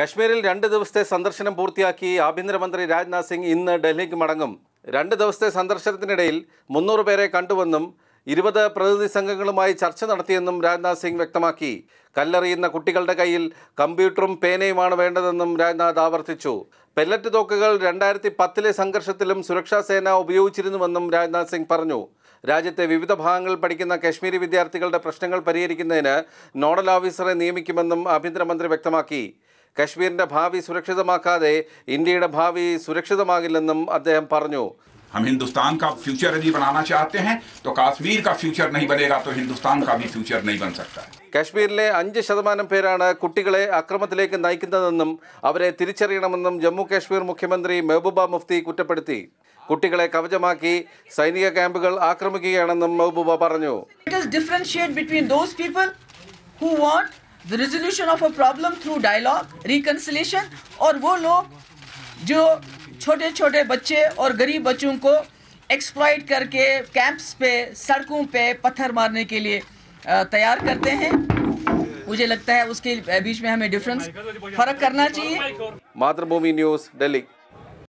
കശ്മീരിൽ രണ്ട് ദിവസത്തെ സന്ദർശനം പൂർത്തിയാക്കി ആഭ്യന്തരമന്ത്രി രാജ്നാഥ് സിംഗ് ഇന്ന് ഡൽഹിക്ക് മടങ്ങും രണ്ട് ദിവസത്തെ സന്ദർശനത്തിനിടയിൽ മുന്നൂറ് പേരെ കണ്ടുവെന്നും ഇരുപത് പ്രതിനിധി സംഘങ്ങളുമായി ചർച്ച നടത്തിയെന്നും രാജ്നാഥ് സിംഗ് വ്യക്തമാക്കി കല്ലെറിയുന്ന കുട്ടികളുടെ കയ്യിൽ കമ്പ്യൂട്ടറും പേനയുമാണ് വേണ്ടതെന്നും രാജ്നാഥ് ആവർത്തിച്ചു പെല്ലറ്റ് തോക്കുകൾ രണ്ടായിരത്തി പത്തിലെ സംഘർഷത്തിലും സുരക്ഷാ സേന ഉപയോഗിച്ചിരുന്നുവെന്നും രാജ്നാഥ് സിംഗ് പറഞ്ഞു രാജ്യത്തെ വിവിധ ഭാഗങ്ങൾ പഠിക്കുന്ന കശ്മീരി വിദ്യാർത്ഥികളുടെ പ്രശ്നങ്ങൾ പരിഹരിക്കുന്നതിന് നോഡൽ ഓഫീസറെ നിയമിക്കുമെന്നും ആഭ്യന്തരമന്ത്രി വ്യക്തമാക്കി कश्मीर ने भावी सुरक्षित माकादे इंडिया ने भावी सुरक्षित मागिलെന്നും അദ്ദേഹം പറഞ്ഞു हम हिंदुस्तान का फ्यूचर भी बनाना चाहते हैं तो कश्मीर का फ्यूचर नहीं बनेगा तो हिंदुस्तान का भी फ्यूचर नहीं बन सकता कश्मीर ले 5% पेरான কুটிகளே ആക്രമത്തിലേക്ക് നയിക്കുന്നതെന്നും അവരെ തിരച്ചറിയണമെന്നും ജമ്മു കാശ്മീർ മുഖ്യമന്ത്രി മഹ്ബൂബ മുഫ്തി കുറ്റപറ്റി কুটிகளே കവജമാക്കി സൈനിക ക്യാമ്പുകൾ ആക്രമിക്കയാണെന്നും മഹ്ബൂബ പറഞ്ഞു the resolution of a problem through dialogue reconciliation और वो लोग जो छोटे छोटे बच्चे और गरीब बच्चों को एक्सप्लॉइट करके कैंप्स पे सड़कों पे पत्थर मारने के लिए तैयार करते हैं मुझे लगता है उसके बीच में हमें डिफरेंस फर्क करना चाहिए मातृभूमि न्यूज़ दिल्ली